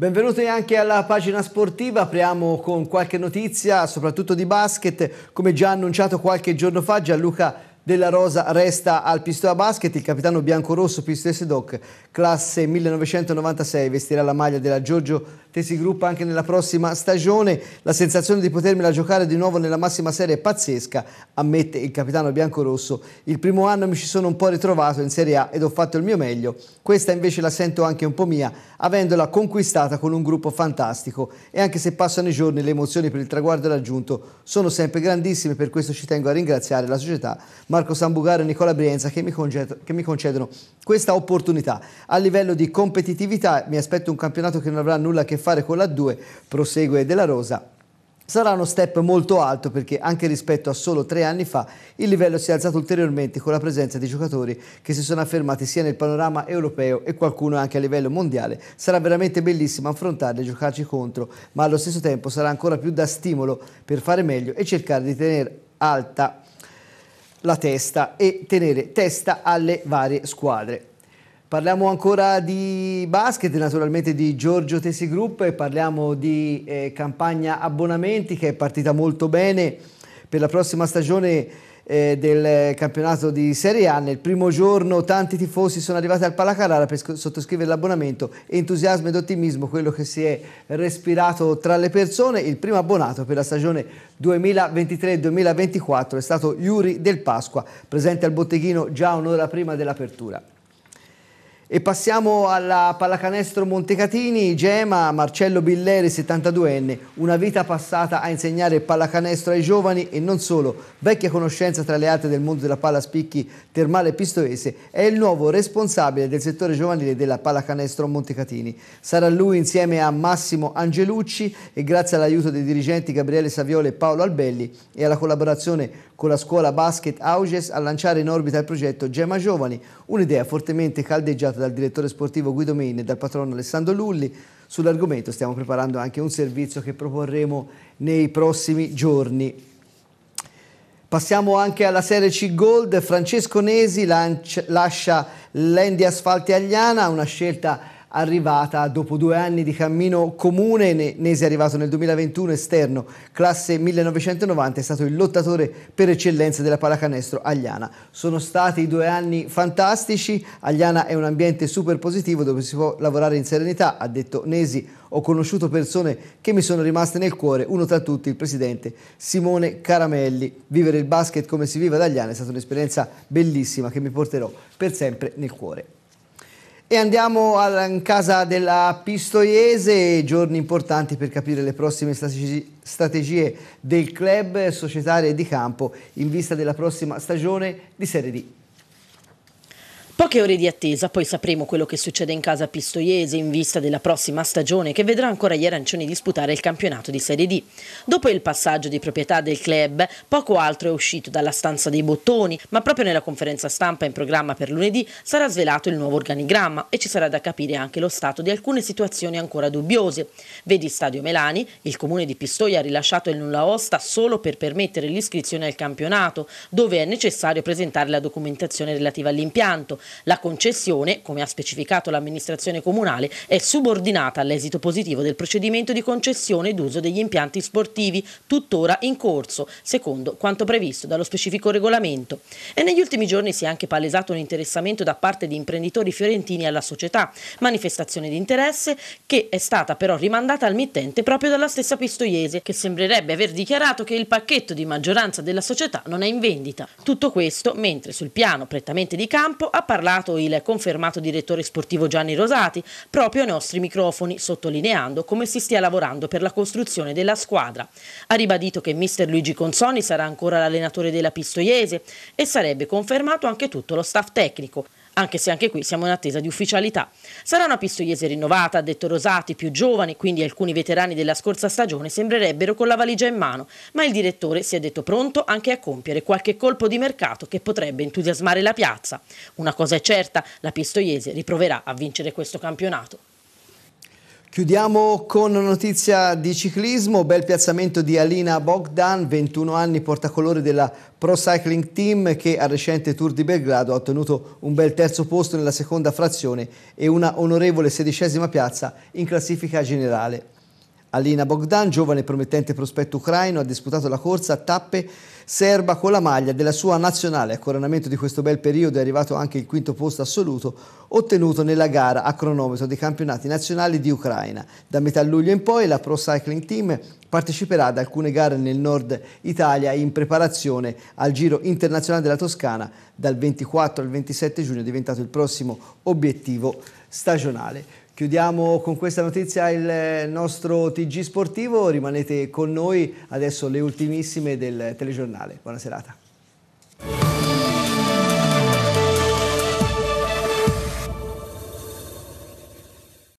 Benvenuti anche alla pagina sportiva, apriamo con qualche notizia, soprattutto di basket, come già annunciato qualche giorno fa Gianluca della Rosa resta al Pistoia Basket, il capitano biancorosso Pistoia Sedoc, classe 1996, vestirà la maglia della Giorgio Tesi Group anche nella prossima stagione. La sensazione di potermela giocare di nuovo nella massima serie è pazzesca, ammette il capitano biancorosso. Il primo anno mi ci sono un po' ritrovato in Serie A ed ho fatto il mio meglio. Questa invece la sento anche un po' mia, avendola conquistata con un gruppo fantastico. E anche se passano i giorni, le emozioni per il traguardo raggiunto sono sempre grandissime, per questo ci tengo a ringraziare la società, Marco Sambugaro e Nicola Brienza che mi, che mi concedono questa opportunità. A livello di competitività mi aspetto un campionato che non avrà nulla a che fare con la 2, prosegue Della Rosa, Sarà uno step molto alto perché anche rispetto a solo tre anni fa il livello si è alzato ulteriormente con la presenza di giocatori che si sono affermati sia nel panorama europeo e qualcuno anche a livello mondiale. Sarà veramente bellissimo affrontarli e giocarci contro, ma allo stesso tempo sarà ancora più da stimolo per fare meglio e cercare di tenere alta la testa e tenere testa alle varie squadre. Parliamo ancora di basket, naturalmente di Giorgio Tesi Group e parliamo di eh, campagna abbonamenti che è partita molto bene per la prossima stagione eh, del campionato di Serie A. Nel primo giorno tanti tifosi sono arrivati al Palacarara per sottoscrivere l'abbonamento. Entusiasmo ed ottimismo quello che si è respirato tra le persone. Il primo abbonato per la stagione 2023-2024 è stato Iuri Del Pasqua, presente al botteghino già un'ora prima dell'apertura. E passiamo alla pallacanestro Montecatini, Gema, Marcello Billeri, 72enne, una vita passata a insegnare pallacanestro ai giovani e non solo, vecchia conoscenza tra le altre del mondo della palla spicchi termale pistoese, è il nuovo responsabile del settore giovanile della pallacanestro Montecatini. Sarà lui insieme a Massimo Angelucci e grazie all'aiuto dei dirigenti Gabriele Saviole e Paolo Albelli e alla collaborazione con la scuola basket Auges a lanciare in orbita il progetto Gema Giovani, un'idea fortemente caldeggiata realizzata dal direttore sportivo Guido Mini e dal patrono Alessandro Lulli. Sull'argomento stiamo preparando anche un servizio che proporremo nei prossimi giorni. Passiamo anche alla Serie C Gold. Francesco Nesi lancia, lascia l'Endi Asfalti Agliana, una scelta arrivata dopo due anni di cammino comune, Nesi è arrivato nel 2021 esterno, classe 1990, è stato il lottatore per eccellenza della pallacanestro Agliana. Sono stati due anni fantastici, Agliana è un ambiente super positivo dove si può lavorare in serenità, ha detto Nesi, ho conosciuto persone che mi sono rimaste nel cuore, uno tra tutti il presidente Simone Caramelli. Vivere il basket come si vive ad Agliana è stata un'esperienza bellissima che mi porterò per sempre nel cuore. E andiamo alla, in casa della Pistoiese, giorni importanti per capire le prossime strategie del club societario e di campo in vista della prossima stagione di Serie D. Poche ore di attesa, poi sapremo quello che succede in casa Pistoiese in vista della prossima stagione che vedrà ancora gli arancioni disputare il campionato di Serie D. Dopo il passaggio di proprietà del club, poco altro è uscito dalla stanza dei bottoni, ma proprio nella conferenza stampa in programma per lunedì sarà svelato il nuovo organigramma e ci sarà da capire anche lo stato di alcune situazioni ancora dubbiose. Vedi Stadio Melani, il comune di Pistoia ha rilasciato il nulla osta solo per permettere l'iscrizione al campionato, dove è necessario presentare la documentazione relativa all'impianto la concessione, come ha specificato l'amministrazione comunale, è subordinata all'esito positivo del procedimento di concessione d'uso degli impianti sportivi, tuttora in corso, secondo quanto previsto dallo specifico regolamento. E negli ultimi giorni si è anche palesato un interessamento da parte di imprenditori fiorentini alla società, manifestazione di interesse che è stata però rimandata al mittente proprio dalla stessa Pistoiese, che sembrerebbe aver dichiarato che il pacchetto di maggioranza della società non è in vendita. Tutto questo mentre sul piano prettamente di campo appare parlato il confermato direttore sportivo Gianni Rosati proprio ai nostri microfoni, sottolineando come si stia lavorando per la costruzione della squadra. Ha ribadito che mister Luigi Consoni sarà ancora l'allenatore della Pistoiese e sarebbe confermato anche tutto lo staff tecnico anche se anche qui siamo in attesa di ufficialità. Sarà una pistoiese rinnovata, ha detto Rosati, più giovani, quindi alcuni veterani della scorsa stagione sembrerebbero con la valigia in mano, ma il direttore si è detto pronto anche a compiere qualche colpo di mercato che potrebbe entusiasmare la piazza. Una cosa è certa, la pistoiese riproverà a vincere questo campionato. Chiudiamo con notizia di ciclismo, bel piazzamento di Alina Bogdan, 21 anni portacolore della Pro Cycling Team che al recente Tour di Belgrado ha ottenuto un bel terzo posto nella seconda frazione e una onorevole sedicesima piazza in classifica generale. Alina Bogdan, giovane e promettente prospetto ucraino, ha disputato la corsa a tappe serba con la maglia della sua nazionale. A coronamento di questo bel periodo è arrivato anche il quinto posto assoluto ottenuto nella gara a cronometro dei campionati nazionali di Ucraina. Da metà luglio in poi la Pro Cycling Team parteciperà ad alcune gare nel nord Italia in preparazione al Giro Internazionale della Toscana dal 24 al 27 giugno, diventato il prossimo obiettivo stagionale. Chiudiamo con questa notizia il nostro TG sportivo, rimanete con noi adesso le ultimissime del telegiornale. Buona serata.